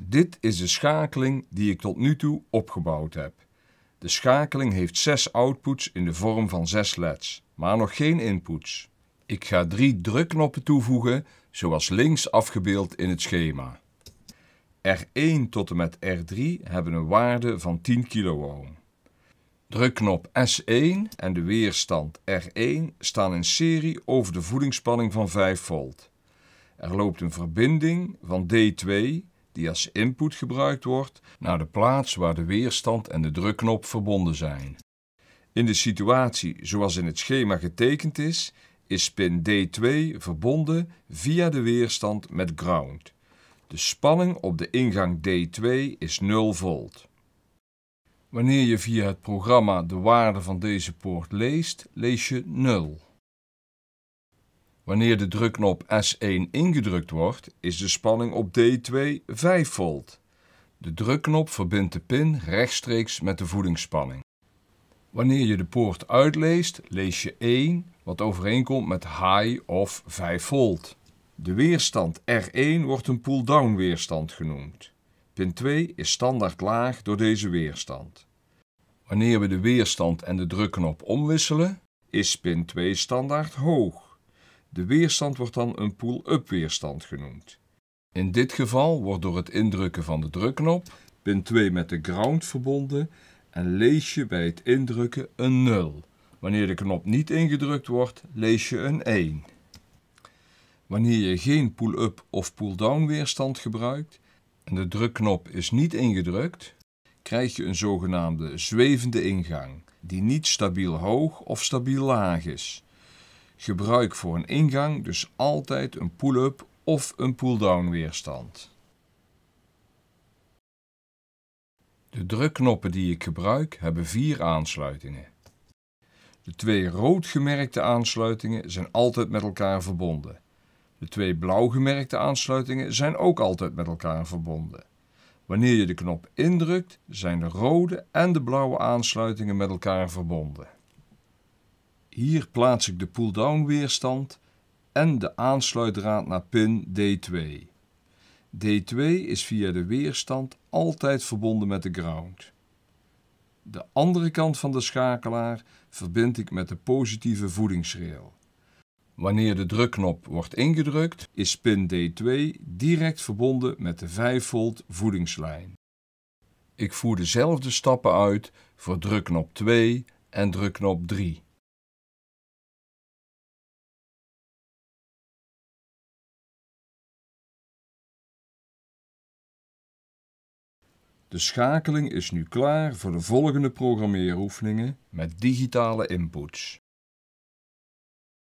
Dit is de schakeling die ik tot nu toe opgebouwd heb. De schakeling heeft 6 outputs in de vorm van 6 LEDs, maar nog geen inputs. Ik ga drie drukknoppen toevoegen, zoals links afgebeeld in het schema. R1 tot en met R3 hebben een waarde van 10 kilo Drukknop S1 en de weerstand R1 staan in serie over de voedingsspanning van 5 volt. Er loopt een verbinding van D2 die als input gebruikt wordt naar de plaats waar de weerstand en de drukknop verbonden zijn. In de situatie zoals in het schema getekend is, is pin D2 verbonden via de weerstand met ground. De spanning op de ingang D2 is 0 volt. Wanneer je via het programma de waarde van deze poort leest, lees je 0. Wanneer de drukknop S1 ingedrukt wordt, is de spanning op D2 5 volt. De drukknop verbindt de pin rechtstreeks met de voedingsspanning. Wanneer je de poort uitleest, lees je 1, wat overeenkomt met high of 5 volt. De weerstand R1 wordt een pull-down weerstand genoemd. Pin 2 is standaard laag door deze weerstand. Wanneer we de weerstand en de drukknop omwisselen, is pin 2 standaard hoog. De weerstand wordt dan een pull-up weerstand genoemd. In dit geval wordt door het indrukken van de drukknop pin 2 met de ground verbonden en lees je bij het indrukken een 0. Wanneer de knop niet ingedrukt wordt, lees je een 1. Wanneer je geen pull-up of pull-down weerstand gebruikt en de drukknop is niet ingedrukt, krijg je een zogenaamde zwevende ingang, die niet stabiel hoog of stabiel laag is. Gebruik voor een ingang dus altijd een pull-up of een pull-down weerstand. De drukknoppen die ik gebruik hebben vier aansluitingen. De twee rood gemerkte aansluitingen zijn altijd met elkaar verbonden. De twee blauw gemerkte aansluitingen zijn ook altijd met elkaar verbonden. Wanneer je de knop indrukt, zijn de rode en de blauwe aansluitingen met elkaar verbonden. Hier plaats ik de pull-down weerstand en de aansluitdraad naar pin D2. D2 is via de weerstand altijd verbonden met de ground. De andere kant van de schakelaar verbind ik met de positieve voedingsrail. Wanneer de drukknop wordt ingedrukt, is pin D2 direct verbonden met de 5 volt voedingslijn. Ik voer dezelfde stappen uit voor drukknop 2 en drukknop 3. De schakeling is nu klaar voor de volgende programmeeroefeningen met digitale inputs.